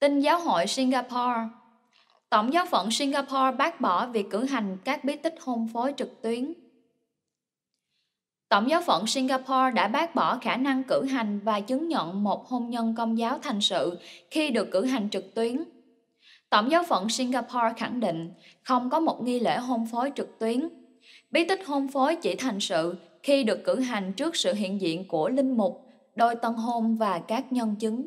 Tin giáo hội Singapore Tổng giáo phận Singapore bác bỏ việc cử hành các bí tích hôn phối trực tuyến. Tổng giáo phận Singapore đã bác bỏ khả năng cử hành và chứng nhận một hôn nhân công giáo thành sự khi được cử hành trực tuyến. Tổng giáo phận Singapore khẳng định không có một nghi lễ hôn phối trực tuyến. Bí tích hôn phối chỉ thành sự khi được cử hành trước sự hiện diện của linh mục, đôi tân hôn và các nhân chứng.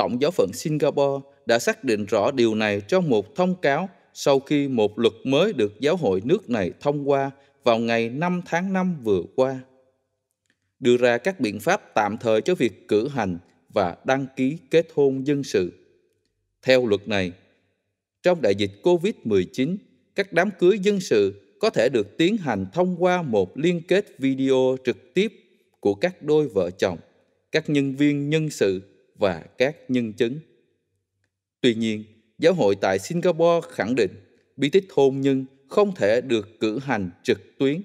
Tổng giáo phận Singapore đã xác định rõ điều này trong một thông cáo sau khi một luật mới được giáo hội nước này thông qua vào ngày 5 tháng 5 vừa qua, đưa ra các biện pháp tạm thời cho việc cử hành và đăng ký kết hôn dân sự. Theo luật này, trong đại dịch COVID-19, các đám cưới dân sự có thể được tiến hành thông qua một liên kết video trực tiếp của các đôi vợ chồng, các nhân viên nhân sự và các nhân chứng. Tuy nhiên, giáo hội tại Singapore khẳng định bí tích hôn nhân không thể được cử hành trực tuyến.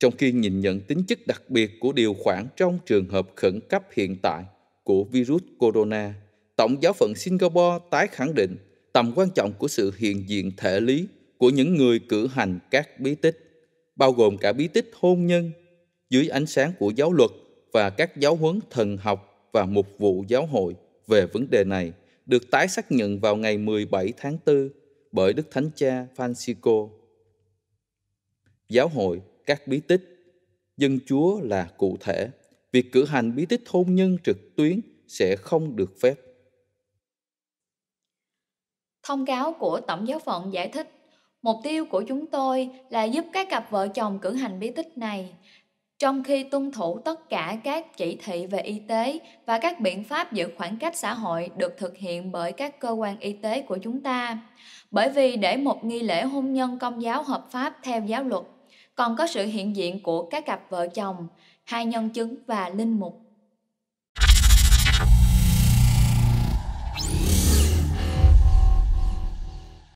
Trong khi nhìn nhận tính chất đặc biệt của điều khoản trong trường hợp khẩn cấp hiện tại của virus corona, Tổng giáo phận Singapore tái khẳng định tầm quan trọng của sự hiện diện thể lý của những người cử hành các bí tích, bao gồm cả bí tích hôn nhân, dưới ánh sáng của giáo luật và các giáo huấn thần học và mục vụ giáo hội về vấn đề này được tái xác nhận vào ngày 17 tháng 4 bởi Đức Thánh Cha Francisco. Giáo hội, các bí tích, dân chúa là cụ thể. Việc cử hành bí tích hôn nhân trực tuyến sẽ không được phép. Thông cáo của Tổng giáo phận giải thích, mục tiêu của chúng tôi là giúp các cặp vợ chồng cử hành bí tích này trong khi tuân thủ tất cả các chỉ thị về y tế và các biện pháp giữ khoảng cách xã hội được thực hiện bởi các cơ quan y tế của chúng ta. Bởi vì để một nghi lễ hôn nhân công giáo hợp pháp theo giáo luật, còn có sự hiện diện của các cặp vợ chồng, hai nhân chứng và linh mục.